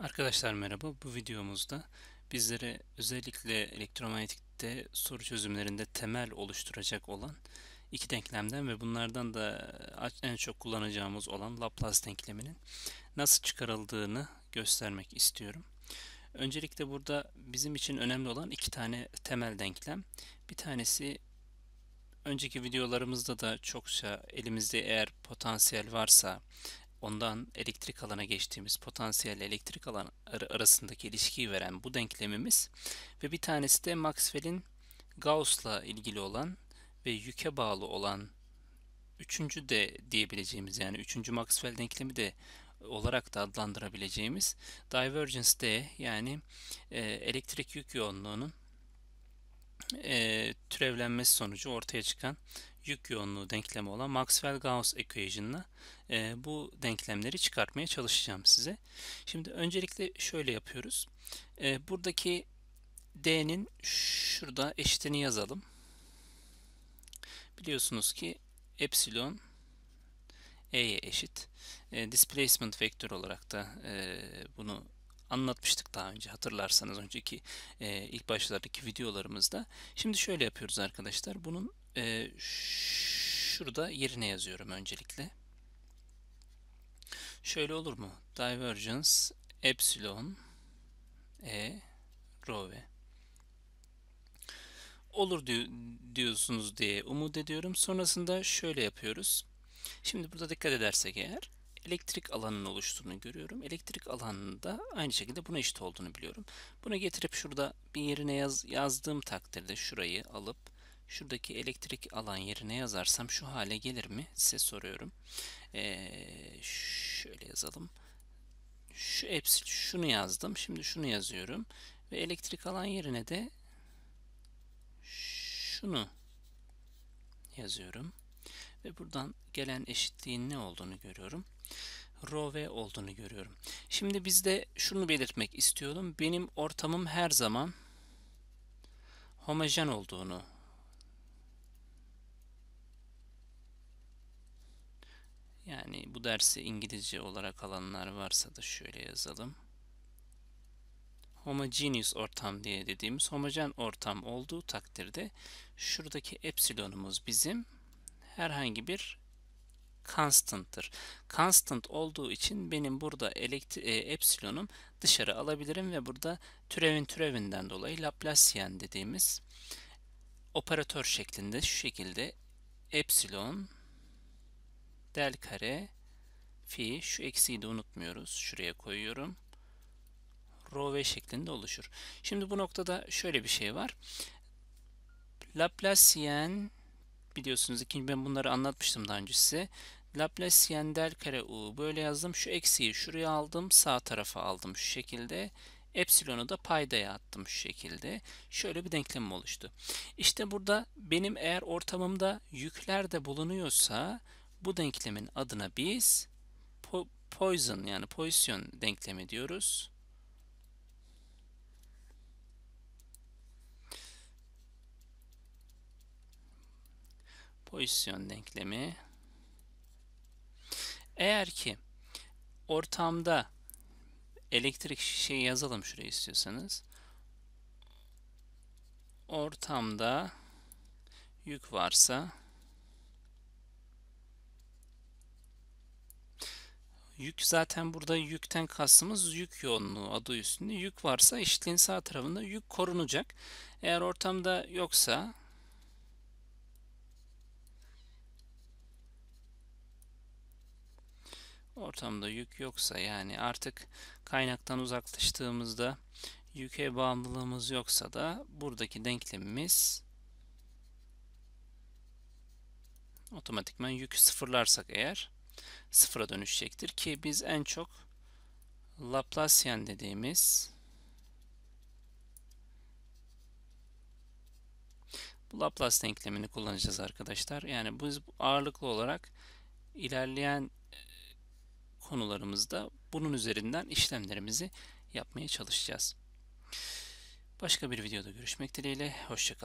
Arkadaşlar merhaba. Bu videomuzda bizlere özellikle elektromanyetikte soru çözümlerinde temel oluşturacak olan iki denklemden ve bunlardan da en çok kullanacağımız olan Laplace denkleminin nasıl çıkarıldığını göstermek istiyorum. Öncelikle burada bizim için önemli olan iki tane temel denklem. Bir tanesi önceki videolarımızda da çokça elimizde eğer potansiyel varsa ondan elektrik alana geçtiğimiz potansiyel elektrik alan arasındaki ilişkiyi veren bu denklemimiz ve bir tanesi de Maxwell'in Gauss'la ilgili olan ve yüke bağlı olan üçüncü de diyebileceğimiz yani üçüncü Maxwell denklemi de olarak da adlandırabileceğimiz divergence D yani e, elektrik yük yoğunluğunun e, türevlenmesi sonucu ortaya çıkan yük yoğunluğu denklemi olan Maxwell-Gauss equation'la e, bu denklemleri çıkartmaya çalışacağım size. Şimdi öncelikle şöyle yapıyoruz. E, buradaki d'nin şurada eşitini yazalım. Biliyorsunuz ki epsilon e'ye eşit. E, displacement vektör olarak da e, bunu anlatmıştık daha önce hatırlarsanız önceki e, ilk başlardaki videolarımızda. Şimdi şöyle yapıyoruz arkadaşlar. Bunun e, şurada yerine yazıyorum öncelikle. Şöyle olur mu? Divergence epsilon e rho v olur diyor, diyorsunuz diye umut ediyorum. Sonrasında şöyle yapıyoruz. Şimdi burada dikkat edersek eğer elektrik alanının oluştuğunu görüyorum. Elektrik alanında aynı şekilde buna eşit olduğunu biliyorum. Bunu getirip şurada bir yerine yaz, yazdığım takdirde şurayı alıp şuradaki elektrik alan yerine yazarsam şu hale gelir mi size soruyorum. Ee, şöyle yazalım. Şu epsil şunu yazdım. Şimdi şunu yazıyorum ve elektrik alan yerine de şunu yazıyorum. Ve buradan gelen eşitliğin ne olduğunu görüyorum. Rho V olduğunu görüyorum. Şimdi bizde şunu belirtmek istiyorum. Benim ortamım her zaman homojen olduğunu Yani bu dersi İngilizce olarak alanlar varsa da şöyle yazalım. Homogeneous ortam diye dediğimiz homojen ortam olduğu takdirde şuradaki epsilonumuz bizim herhangi bir constant'tır. Constant olduğu için benim burada elektri e, epsilonum dışarı alabilirim ve burada türevin türevinden dolayı Laplacian dediğimiz operatör şeklinde şu şekilde epsilon del kare fi şu eksiği de unutmuyoruz. Şuraya koyuyorum. Rho v şeklinde oluşur. Şimdi bu noktada şöyle bir şey var. Laplacian biliyorsunuz ikinci ben bunları anlatmıştım daha önce size. Laplacian del kare u böyle yazdım. Şu eksiği şuraya aldım. Sağ tarafa aldım şu şekilde. Epsilon'u da paydaya attım şu şekilde. Şöyle bir denklemim oluştu. İşte burada benim eğer ortamımda yükler de bulunuyorsa bu denklemin adına biz po Poisson yani pozisyon denklemi diyoruz. pozisyon denklemi. Eğer ki ortamda elektrik şey yazalım şuraya istiyorsanız. Ortamda yük varsa Yük zaten burada yükten kastımız yük yoğunluğu adı üstünde. Yük varsa eşitliğin sağ tarafında yük korunacak. Eğer ortamda yoksa Ortamda yük yoksa yani artık kaynaktan uzaklaştığımızda yüke bağımlılığımız yoksa da buradaki denklemimiz otomatikman yükü sıfırlarsak eğer sıfıra dönüşecektir ki biz en çok Laplacian dediğimiz bu Laplace denklemini kullanacağız arkadaşlar. Yani biz ağırlıklı olarak ilerleyen konularımızda bunun üzerinden işlemlerimizi yapmaya çalışacağız. Başka bir videoda görüşmek dileğiyle. Hoşçakalın.